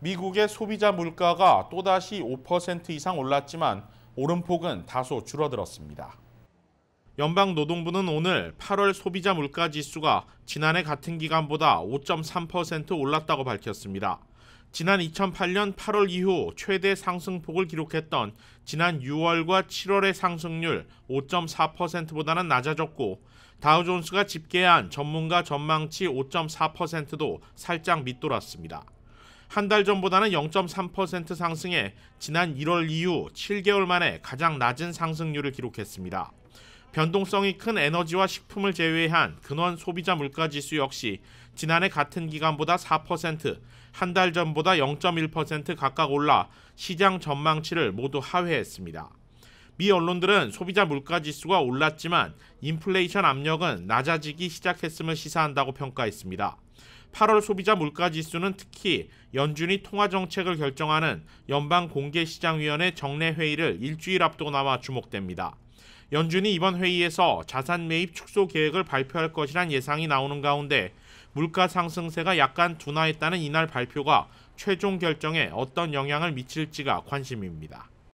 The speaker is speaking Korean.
미국의 소비자 물가가 또다시 5% 이상 올랐지만 오름폭은 다소 줄어들었습니다. 연방 노동부는 오늘 8월 소비자 물가 지수가 지난해 같은 기간보다 5.3% 올랐다고 밝혔습니다. 지난 2008년 8월 이후 최대 상승폭을 기록했던 지난 6월과 7월의 상승률 5.4%보다는 낮아졌고 다우존스가 집계한 전문가 전망치 5.4%도 살짝 밑돌았습니다. 한달 전보다는 0.3% 상승해 지난 1월 이후 7개월 만에 가장 낮은 상승률을 기록했습니다. 변동성이 큰 에너지와 식품을 제외한 근원 소비자 물가 지수 역시 지난해 같은 기간보다 4%, 한 달 전보다 0.1% 각각 올라 시장 전망치를 모두 하회했습니다. 미 언론들은 소비자 물가 지수가 올랐지만 인플레이션 압력은 낮아지기 시작했음을 시사한다고 평가했습니다. 8월 소비자 물가 지수는 특히 연준이 통화 정책을 결정하는 연방 공개 시장위원회 정례 회의를 일주일 앞두고 나와 주목됩니다. 연준이 이번 회의에서 자산 매입 축소 계획을 발표할 것이란 예상이 나오는 가운데 물가 상승세가 약간 둔화했다는 이날 발표가 최종 결정에 어떤 영향을 미칠지가 관심입니다.